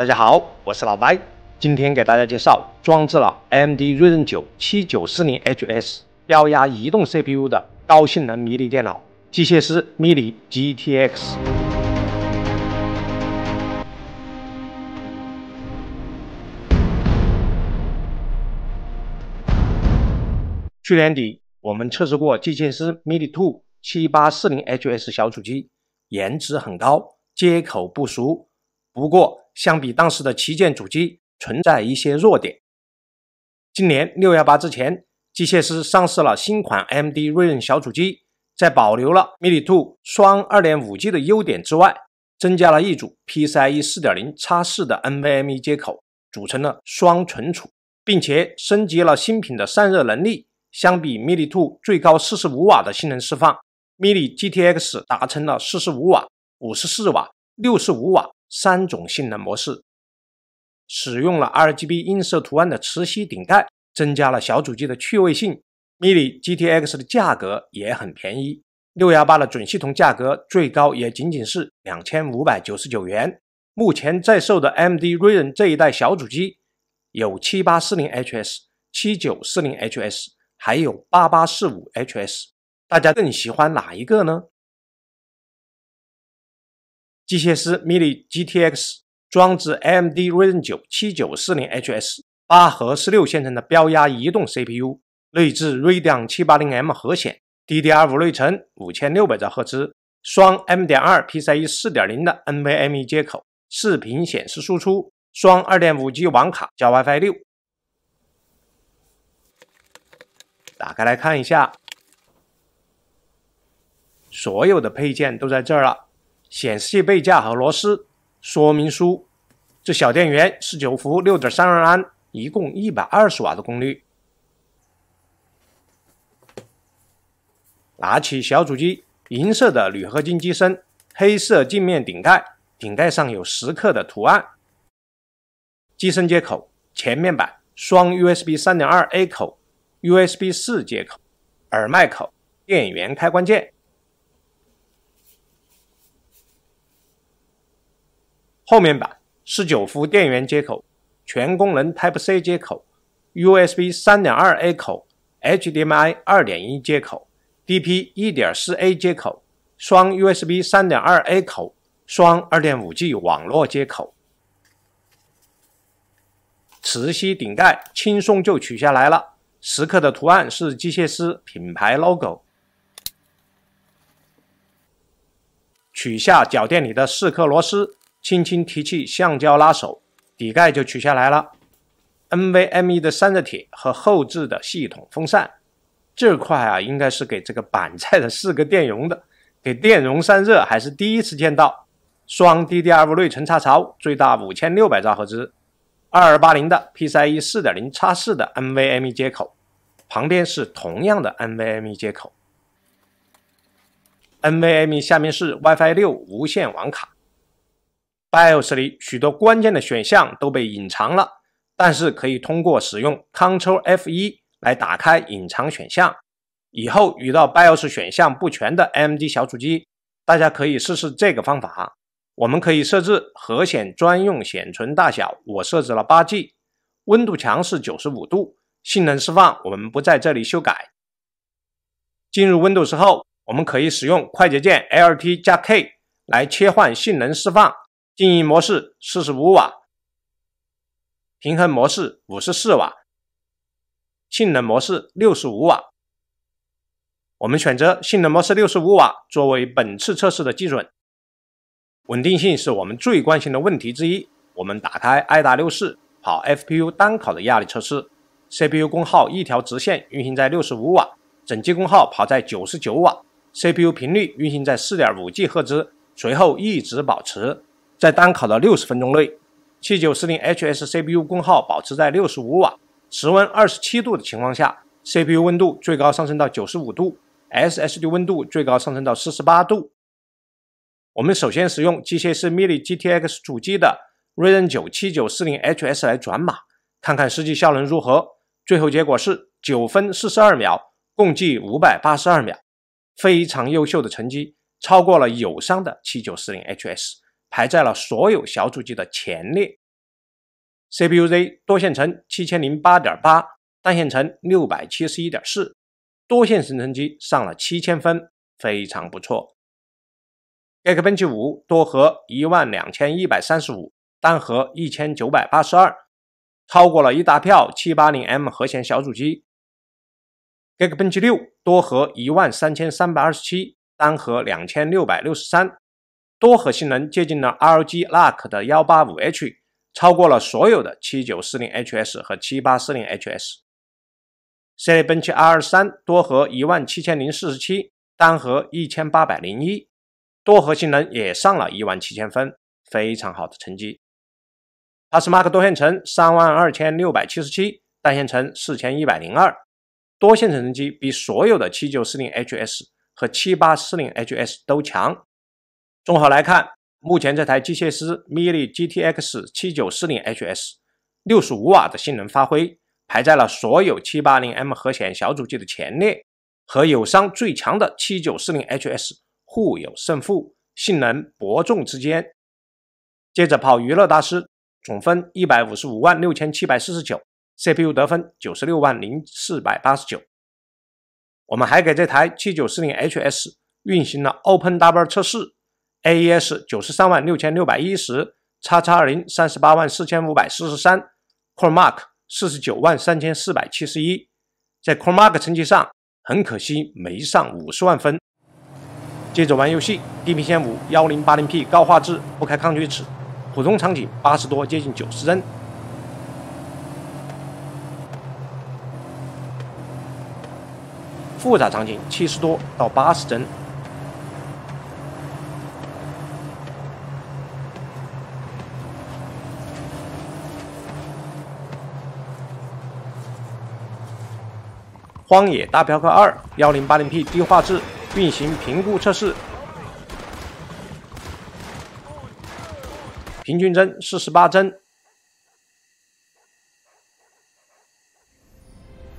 大家好，我是老白，今天给大家介绍装置了 AMD Ryzen 九七九四零 HS 标压移动 CPU 的高性能迷你电脑——机械师 Mini GTX。去年底我们测试过机械师 Mini Two 七八四零 HS 小主机，颜值很高，接口不俗，不过。相比当时的旗舰主机，存在一些弱点。今年六幺八之前，机械师上市了新款 M D Ryzen 小主机，在保留了 Mini Two 双二点五 G 的优点之外，增加了一组 PCIe 四点零4的 NVMe 接口，组成了双存储，并且升级了新品的散热能力。相比 Mini Two 最高四十五瓦的性能释放，Mini G T X 达成了四十五瓦、五十四瓦、六十五瓦。三种性能模式，使用了 RGB 音色图案的磁吸顶盖，增加了小主机的趣味性。Mini GTX 的价格也很便宜，六幺八的准系统价格最高也仅仅是两千五百九十九元。目前在售的 MD Ryzen 这一代小主机有七八四零 HS、七九四零 HS，还有八八四五 HS，大家更喜欢哪一个呢？机械师 Mini GTX 装置，AMD Ryzen 九七九四零 HS 八核十六线程的标压移动 CPU，内置 Radeon 七八零 M 核显，DDR 五内存，五千六百兆赫兹，双 M 点二 PCIe 四点零的 NVMe 接口，视频显示输出，双二点五 G 网卡加 WiFi 六。打开来看一下，所有的配件都在这儿了。显示器背架和螺丝，说明书，这小电源是九伏六点三二安，一共一百二十瓦的功率。拿起小主机，银色的铝合金机身，黑色镜面顶盖，顶盖上有蚀刻的图案。机身接口：前面板双 USB 三点二 A 口，USB 四接口，耳麦口，电源开关键。后面板十九伏电源接口、全功能 Type-C 接口、USB 三点二 A 口、HDMI 二点一接口、DP 一点四 A 接口、双 USB 三点二 A 口、双二点五 G 网络接口。磁吸顶盖轻松就取下来了。时刻的图案是机械师品牌 logo。取下脚垫里的四颗螺丝。轻轻提起橡胶拉手，底盖就取下来了。NVMe 的散热铁和后置的系统风扇，这块啊应该是给这个板材的四个电容的，给电容散热还是第一次见到。双 DDR5 内存插槽，最大五千六百兆赫兹。二八零的 PCIe 四点零叉四的 NVMe 接口，旁边是同样的 NVMe 接口。NVMe 下面是 WiFi 六无线网卡。BIOS 里许多关键的选项都被隐藏了，但是可以通过使用 Ctrl+F1 来打开隐藏选项。以后遇到 BIOS 选项不全的 AMD 小主机，大家可以试试这个方法。我们可以设置核显专用显存大小，我设置了八 G。温度墙是九十五度，性能释放我们不在这里修改。进入温度 s 后，我们可以使用快捷键 LT 加 K 来切换性能释放。静音模式四十五瓦，平衡模式五十四瓦，性能模式六十五瓦。我们选择性能模式六十五瓦作为本次测试的基准。稳定性是我们最关心的问题之一。我们打开 i 达六四跑 FPU 单考的压力测试，CPU 功耗一条直线运行在六十五瓦，整机功耗跑在九十九瓦，CPU 频率运行在四点五 G 赫兹，随后一直保持。在单烤的六十分钟内，七九四零 H S C P U 功耗保持在六十五瓦，室温二十七度的情况下，C P U 温度最高上升到九十五度，S S D 温度最高上升到四十八度。我们首先使用机械式 M I G T X 主机的 R y Z e N 九七九四零 H S 来转码，看看实际效能如何。最后结果是九分四十二秒，共计五百八十二秒，非常优秀的成绩，超过了友商的七九四零 H S。排在了所有小主机的前列，CPUZ 多线程七千零八点八，单线程六百七十一点四，多线生成机上了七千分，非常不错。Geekbench 五多核一万两千一百三十五，单核一千九百八十二，超过了一大票七八零 M 核显小主机。Geekbench 六多核一万三千三百二十七，单核两千六百六十三。多核性能接近了 Rog Luck 的幺八五 H，超过了所有的七九四零 HS 和七八四零 HS。Cinebench R 三多核一万七千零四十七，单核一千八百零一，多核性能也上了一万七千分，非常好的成绩。PassMark 多线程三万二千六百七十七，单线程四千一百零二，多线程成绩比所有的七九四零 HS 和七八四零 HS 都强。综合来看，目前这台机械师 MILI GTX 七九四零 HS 六十五瓦的性能发挥排在了所有七八零 M 核显小主机的前列，和友商最强的七九四零 HS 互有胜负，性能伯仲之间。接着跑娱乐大师，总分一百五十五万六千七百四十九，CPU 得分九十六万零四百八十九。我们还给这台七九四零 HS 运行了 OpenW 测试。A.E.S 九十三万六千六百一十，叉叉零三十八万四千五百四十三，Coremark 四十九万三千四百七十一，在 Coremark 成绩上很可惜没上五十万分。接着玩游戏，地平线五幺零八零 P 高画质不开抗锯齿，普通场景八十多接近九十帧，复杂场景七十多到八十帧。荒野大镖客二，幺零八零 P 低画质运行评估测试，平均帧四十八帧。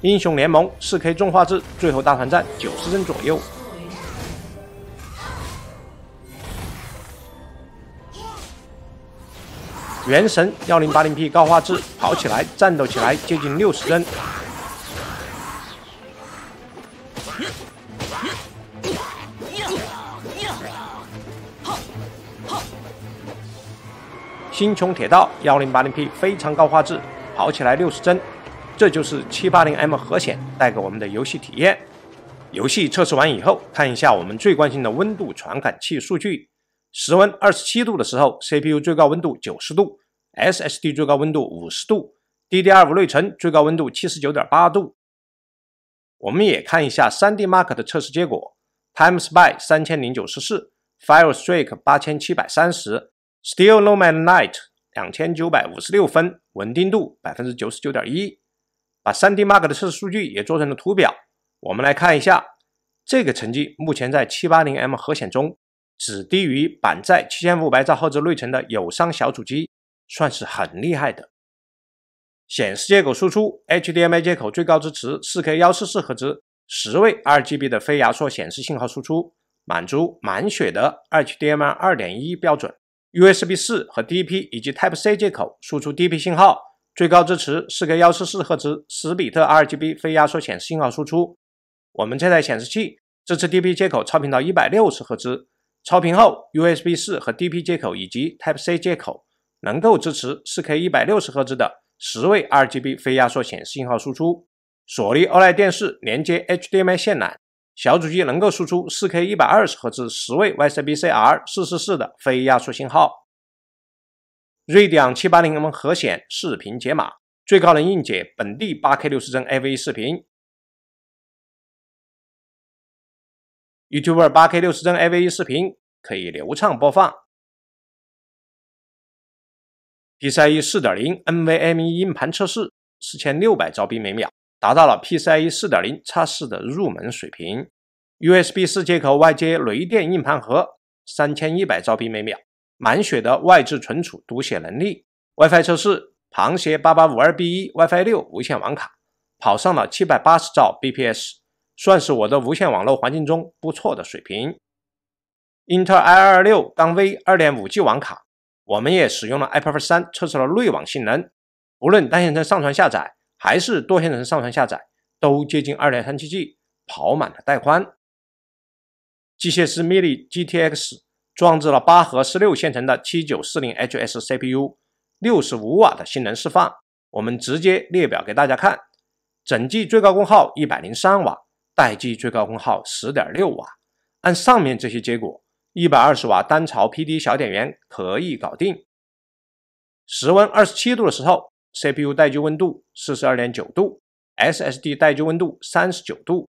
英雄联盟四 K 重画质，最后大团战九十帧左右。原神幺零八零 P 高画质跑起来，战斗起来接近六十帧。金穹铁道幺零八零 P 非常高画质，跑起来六十帧，这就是七八零 M 核显带给我们的游戏体验。游戏测试完以后，看一下我们最关心的温度传感器数据。室温二十七度的时候，CPU 最高温度九十度，SSD 最高温度五十度，DDR 五内存最高温度七十九点八度。我们也看一下 3DMark 的测试结果，Time Spy 三千零九十四，Fire Strike 八千七百三十。s t e e l n o m a n l i g h t 两千九百五十六分，稳定度百分之九十九点一。把 3DMark 的测试数据也做成了图表，我们来看一下这个成绩。目前在 780M 核显中，只低于板载七千五百兆赫兹内存的友商小主机，算是很厉害的。显示接口输出 HDMI 接口最高支持四 K 幺四四赫兹十位 RGB 的非压缩显示信号输出，满足满血的 HDMI 二点一标准。USB 四和 DP 以及 Type C 接口输出 DP 信号，最高支持 4K 144赫兹十比特 RGB 非压缩显示信号输出。我们这台显示器支持 DP 接口超频到一百六十赫兹，超频后 USB 四和 DP 接口以及 Type C 接口能够支持 4K 一百六十赫兹的十位 RGB 非压缩显示信号输出。索尼 OLED 电视连接 HDMI 线缆。小主机能够输出 4K120 赫兹、十位 YCbCr444 的非压缩信号。瑞典7七八零 M 核显视频解码，最高能硬解本地 8K60 帧 a v 视频，YouTube 8K60 帧 a v 视频可以流畅播放。PCIe 4.0 NVMe 硬盘测试，四千六百兆 b 每秒。达到了 PCIe 4.0 x4 的入门水平，USB 4接口外接雷电硬盘盒，三千一百兆 b 每秒，满血的外置存储读写能力。WiFi 测试，螃蟹 8852B1 WiFi 六无线网卡，跑上了七百八十兆 bps，算是我的无线网络环境中不错的水平。英特尔 i26 钢 V 2.5G 网卡，我们也使用了 iPerf 三测试了内网性能，无论单线程上传下载。还是多线程上传下载都接近二点三七 G，跑满了带宽。机械师 MILGTX 装置了八核十六线程的七九四零 HS CPU，六十五瓦的性能释放。我们直接列表给大家看，整机最高功耗一百零三瓦，待机最高功耗十点六瓦。按上面这些结果，一百二十瓦单槽 PD 小电源可以搞定。室温二十七度的时候。CPU 待机温度四十二点九度，SSD 待机温度三十九度。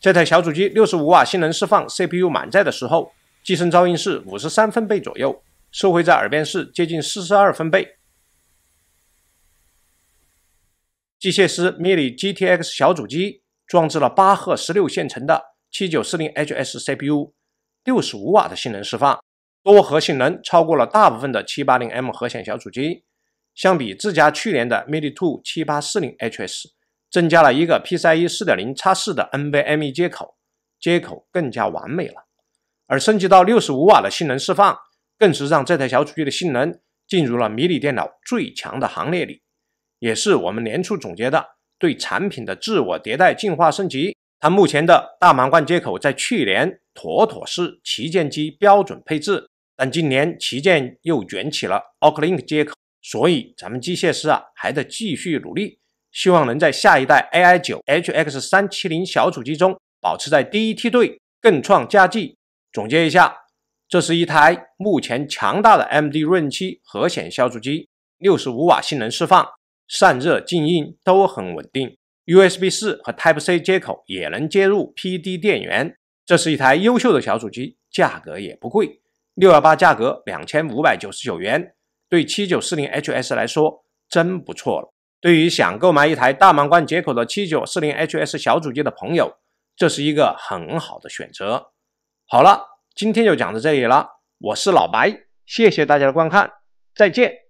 这台小主机六十五瓦性能释放，CPU 满载的时候，机身噪音是五十三分贝左右，收回在耳边是接近四十二分贝。机械师 Mini GTX 小主机，装置了八核十六线程的七九四零 HS CPU，六十五瓦的性能释放，多核性能超过了大部分的七八零 M 核显小主机。相比自家去年的 Mini 2七八四零 HS，增加了一个 PCIe 四点零叉四的 NVMe 接口，接口更加完美了。而升级到六十五瓦的性能释放，更是让这台小主机的性能进入了迷你电脑最强的行列里。也是我们年初总结的对产品的自我迭代、进化、升级。它目前的大满贯接口在去年妥妥是旗舰机标准配置，但今年旗舰又卷起了 OC Link 接口。所以咱们机械师啊，还得继续努力，希望能在下一代 AI 九 HX 三七零小主机中保持在第一梯队，更创佳绩。总结一下，这是一台目前强大的 M D 润七核显小主机，六十五瓦性能释放，散热静音都很稳定，U S B 四和 Type C 接口也能接入 P D 电源。这是一台优秀的小主机，价格也不贵，六幺八价格两千五百九十九元。对七九四零 HS 来说真不错了。对于想购买一台大满贯接口的七九四零 HS 小主机的朋友，这是一个很好的选择。好了，今天就讲到这里了。我是老白，谢谢大家的观看，再见。